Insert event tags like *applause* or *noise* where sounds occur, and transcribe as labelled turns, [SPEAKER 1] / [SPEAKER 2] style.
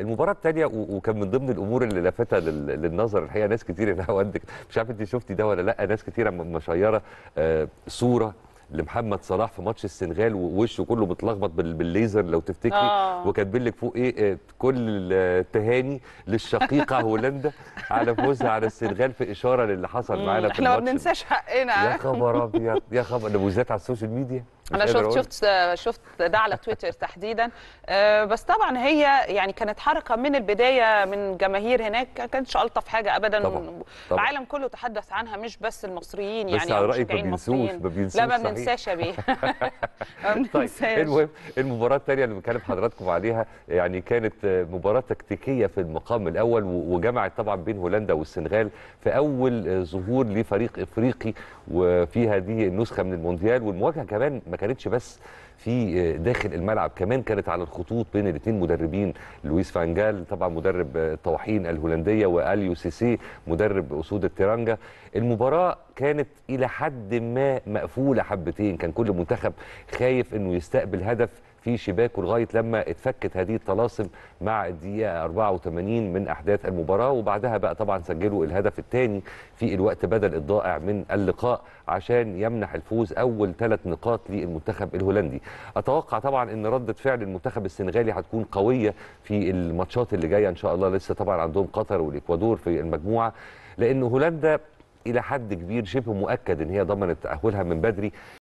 [SPEAKER 1] المباراه الثانيه وكان من ضمن الامور اللي لافتها للنظر الحقيقه ناس كتير انا عندك مش عارف انت شفتي ده ولا لا ناس كتيره مشيره آه، صوره لمحمد صلاح في ماتش السنغال ووشه كله متلخبط بالليزر لو تفتكري وكاتب آه. وكاتبين لك فوق ايه آه، كل التهاني للشقيقه هولندا على فوزها على السنغال في اشاره للي حصل معانا في الماتش احنا ما بننساش
[SPEAKER 2] حقنا يا خبر
[SPEAKER 1] ابيض يا خبر ده بالذات على السوشيال ميديا انا شفت
[SPEAKER 2] شفت شفت ده على تويتر تحديدا أه، بس طبعا هي يعني كانت حركه من البدايه من جماهير هناك كانتش الطف حاجه ابدا طبعا. طبعا. العالم كله تحدث عنها مش بس المصريين بس يعني بس على رايك ما بينسوش ما بينسوش لا ما بننساش يا بيه
[SPEAKER 1] *laughs* طيب المهم المباراه الثانيه اللي بنتكلم حضراتكم عليها يعني كانت مباراه تكتيكيه في المقام الاول وجمعت طبعا بين هولندا والسنغال في اول ظهور لفريق افريقي وفي هذه النسخه من المونديال والمواجهه كمان ما كانتش بس في آه، داخل الملعب كمان كانت على الخطوط بين الاثنين مدربين لويس فانجال طبعا مدرب آه، الطواحين الهولنديه واليو سيسي مدرب اسود الترانجا المباراه كانت الى حد ما مقفوله حبتين كان كل منتخب خايف انه يستقبل هدف في شباكه لغايه لما اتفكت هذه الطلاسم مع الدقيقه 84 من احداث المباراه وبعدها بقى طبعا سجلوا الهدف الثاني في الوقت بدل الضائع من اللقاء عشان يمنح الفوز اول ثلاث نقاط للمنتخب الهولندي اتوقع طبعا ان رده فعل المنتخب السنغالي هتكون قويه في الماتشات اللي جايه ان شاء الله لسه طبعا عندهم قطر والاكوادور في المجموعه لان هولندا الى حد كبير شبه مؤكد ان هي ضمنت تاهلها من بدري